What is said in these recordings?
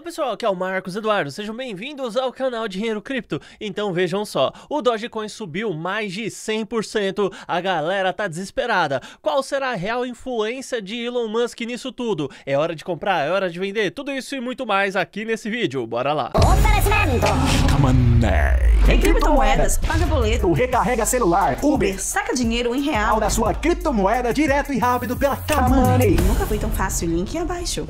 Olá pessoal, aqui é o Marcos Eduardo, sejam bem-vindos ao canal Dinheiro Cripto. Então vejam só, o Dogecoin subiu mais de 100%, a galera tá desesperada. Qual será a real influência de Elon Musk nisso tudo? É hora de comprar, é hora de vender, tudo isso e muito mais aqui nesse vídeo, bora lá. Oferecimento. Tem criptomoedas, paga boleto, recarrega celular, Uber, saca dinheiro em real da sua criptomoeda direto e rápido pela Camanei. Nunca foi tão fácil, link abaixo.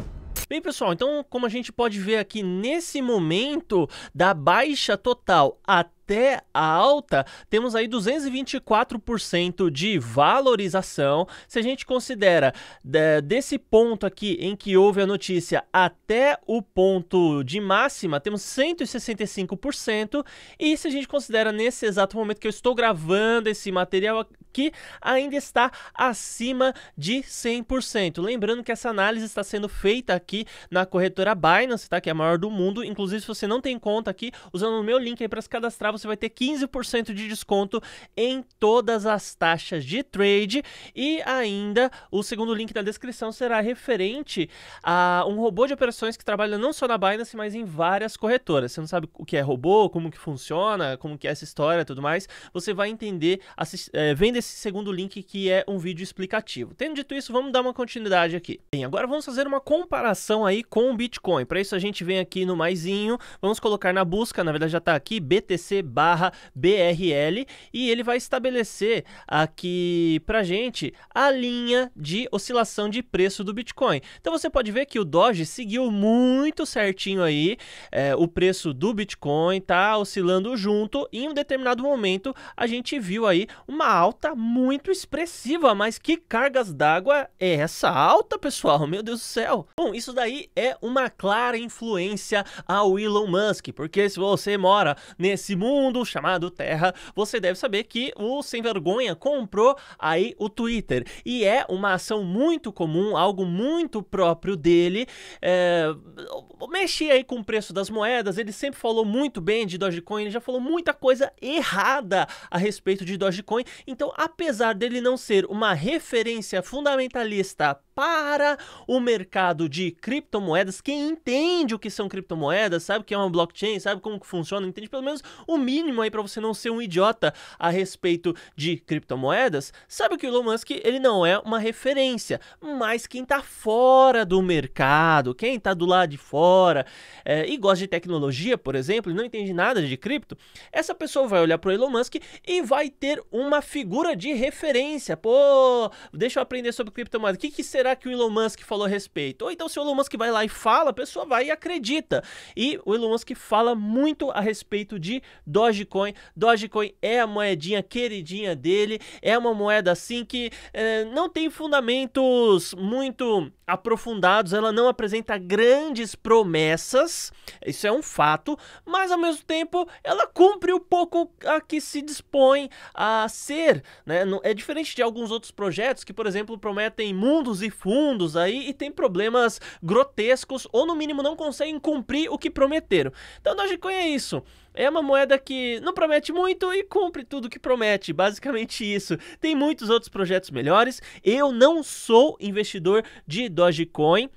Bem, pessoal, então como a gente pode ver aqui nesse momento da baixa total até até a alta, temos aí 224% de valorização. Se a gente considera é, desse ponto aqui em que houve a notícia até o ponto de máxima, temos 165%. E se a gente considera nesse exato momento que eu estou gravando esse material aqui, ainda está acima de 100%. Lembrando que essa análise está sendo feita aqui na corretora Binance, tá? que é a maior do mundo. Inclusive, se você não tem conta aqui, usando o meu link aí para se cadastrar, você vai ter 15% de desconto em todas as taxas de trade e ainda o segundo link da descrição será referente a um robô de operações que trabalha não só na Binance, mas em várias corretoras. Você não sabe o que é robô, como que funciona, como que é essa história, tudo mais. Você vai entender assist... é, vendo esse segundo link que é um vídeo explicativo. Tendo dito isso, vamos dar uma continuidade aqui. Bem, agora vamos fazer uma comparação aí com o Bitcoin. Para isso a gente vem aqui no maisinho, vamos colocar na busca, na verdade já está aqui BTC barra BRL e ele vai estabelecer aqui pra gente a linha de oscilação de preço do Bitcoin. Então você pode ver que o Doge seguiu muito certinho aí é, o preço do Bitcoin, tá oscilando junto e em um determinado momento a gente viu aí uma alta muito expressiva, mas que cargas d'água é essa alta, pessoal? Meu Deus do céu! Bom, isso daí é uma clara influência ao Elon Musk, porque se você mora nesse mundo mundo chamado Terra, você deve saber que o Sem Vergonha comprou aí o Twitter. E é uma ação muito comum, algo muito próprio dele. É, aí com o preço das moedas, ele sempre falou muito bem de Dogecoin, ele já falou muita coisa errada a respeito de Dogecoin. Então, apesar dele não ser uma referência fundamentalista para o mercado de criptomoedas. Quem entende o que são criptomoedas, sabe o que é uma blockchain, sabe como que funciona, entende pelo menos o mínimo aí para você não ser um idiota a respeito de criptomoedas, sabe que o Elon Musk ele não é uma referência, mas quem tá fora do mercado, quem tá do lado de fora é, e gosta de tecnologia, por exemplo, e não entende nada de cripto, essa pessoa vai olhar pro Elon Musk e vai ter uma figura de referência. Pô, deixa eu aprender sobre criptomoeda. O que, que será será que o Elon Musk falou a respeito? Ou então, se o Elon Musk vai lá e fala, a pessoa vai e acredita. E o Elon Musk fala muito a respeito de Dogecoin. Dogecoin é a moedinha queridinha dele, é uma moeda assim que é, não tem fundamentos muito aprofundados, ela não apresenta grandes promessas, isso é um fato, mas ao mesmo tempo ela cumpre o pouco a que se dispõe a ser. Né? É diferente de alguns outros projetos que, por exemplo, prometem mundos e fundos aí e tem problemas grotescos ou no mínimo não conseguem cumprir o que prometeram. Então Dogecoin é isso. É uma moeda que não promete muito e cumpre tudo que promete, basicamente isso. Tem muitos outros projetos melhores. Eu não sou investidor de Dogecoin.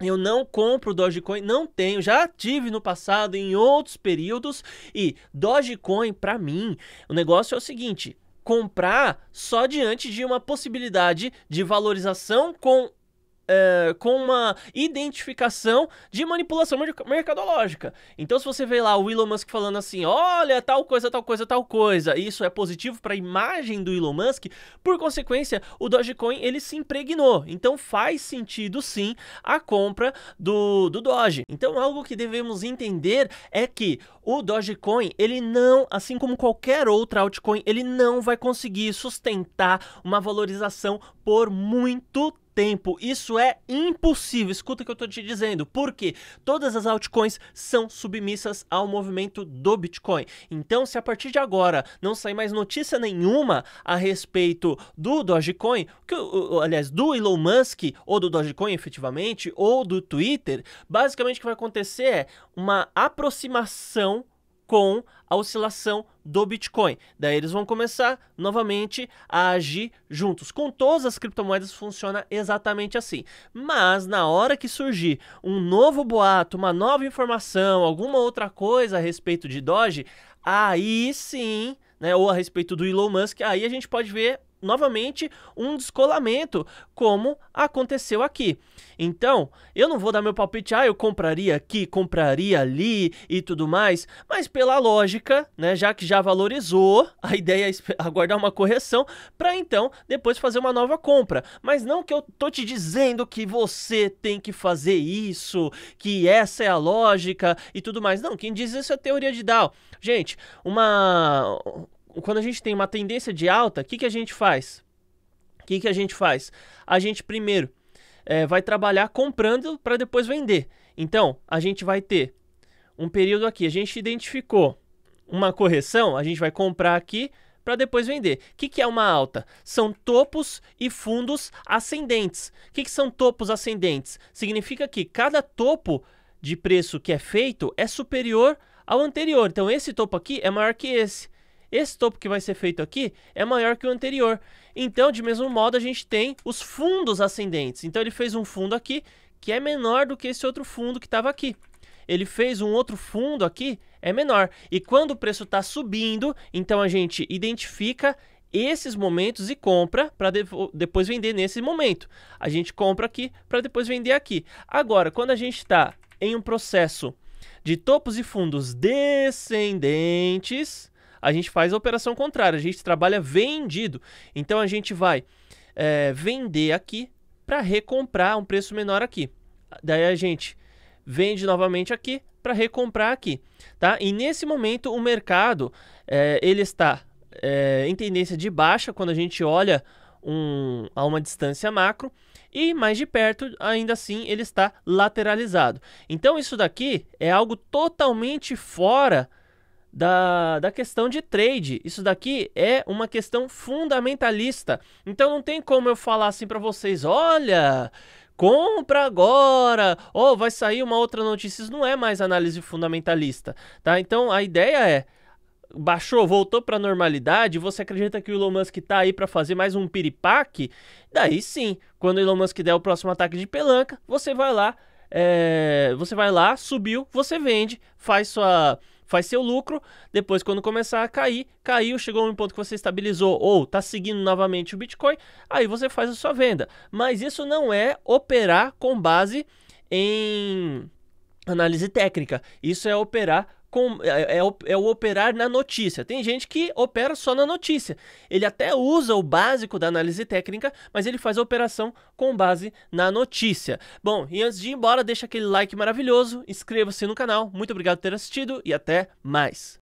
Eu não compro Dogecoin, não tenho, já tive no passado em outros períodos e Dogecoin para mim, o negócio é o seguinte, comprar só diante de uma possibilidade de valorização com eh, com uma identificação de manipulação mercadológica. Então, se você vê lá o Elon Musk falando assim, olha, tal coisa, tal coisa, tal coisa, isso é positivo para a imagem do Elon Musk, por consequência, o Dogecoin ele se impregnou. Então, faz sentido sim a compra do, do Doge. Então, algo que devemos entender é que o Dogecoin, ele não, assim como qualquer outra altcoin, ele não vai conseguir sustentar uma valorização por muito tempo tempo. Isso é impossível. Escuta o que eu estou te dizendo. Porque todas as altcoins são submissas ao movimento do Bitcoin. Então, se a partir de agora não sair mais notícia nenhuma a respeito do Dogecoin, que, aliás, do Elon Musk ou do Dogecoin efetivamente, ou do Twitter, basicamente o que vai acontecer é uma aproximação com a oscilação do Bitcoin. Daí eles vão começar novamente a agir juntos. Com todas as criptomoedas funciona exatamente assim. Mas na hora que surgir um novo boato, uma nova informação, alguma outra coisa a respeito de Doge, aí sim, né, ou a respeito do Elon Musk, aí a gente pode ver novamente um descolamento, como aconteceu aqui. Então, eu não vou dar meu palpite, ah, eu compraria aqui, compraria ali e tudo mais, mas pela lógica, né, já que já valorizou, a ideia é aguardar uma correção para então depois fazer uma nova compra. Mas não que eu tô te dizendo que você tem que fazer isso, que essa é a lógica e tudo mais. Não, quem diz isso é teoria de Dow. Gente, uma quando a gente tem uma tendência de alta, o que, que a gente faz? O que, que a gente faz? A gente primeiro é, vai trabalhar comprando para depois vender. Então, a gente vai ter um período aqui. A gente identificou uma correção, a gente vai comprar aqui para depois vender. O que, que é uma alta? São topos e fundos ascendentes. O que, que são topos ascendentes? Significa que cada topo de preço que é feito é superior ao anterior. Então, esse topo aqui é maior que esse. Esse topo que vai ser feito aqui é maior que o anterior. Então, de mesmo modo, a gente tem os fundos ascendentes. Então, ele fez um fundo aqui que é menor do que esse outro fundo que estava aqui. Ele fez um outro fundo aqui, é menor. E quando o preço está subindo, então a gente identifica esses momentos e compra para de depois vender nesse momento. A gente compra aqui para depois vender aqui. Agora, quando a gente está em um processo de topos e fundos descendentes, a gente faz a operação contrária, a gente trabalha vendido. Então a gente vai é, vender aqui para recomprar um preço menor aqui. Daí a gente vende novamente aqui para recomprar aqui, tá? E nesse momento o mercado é, ele está é, em tendência de baixa quando a gente olha um, a uma distância macro e mais de perto, ainda assim, ele está lateralizado. Então, isso daqui é algo totalmente fora da, da questão de trade. Isso daqui é uma questão fundamentalista. Então não tem como eu falar assim para vocês: olha, compra agora, ou oh, vai sair uma outra notícia. Isso não é mais análise fundamentalista, tá? Então a ideia é baixou, voltou para a normalidade, você acredita que o Elon Musk está aí para fazer mais um piripaque? Daí sim, quando o Elon Musk der o próximo ataque de pelanca, você vai lá, é... você vai lá, subiu, você vende, faz sua faz seu lucro, depois quando começar a cair, caiu, chegou um ponto que você estabilizou ou está seguindo novamente o Bitcoin, aí você faz a sua venda. Mas isso não é operar com base em análise técnica, isso é operar com, é, é, é, o operar na notícia. Tem gente que opera só na notícia. Ele até usa o básico da análise técnica, mas ele faz a operação com base na notícia. Bom, e antes de ir embora, deixa aquele like maravilhoso, inscreva-se no canal. Muito obrigado por ter assistido e até mais.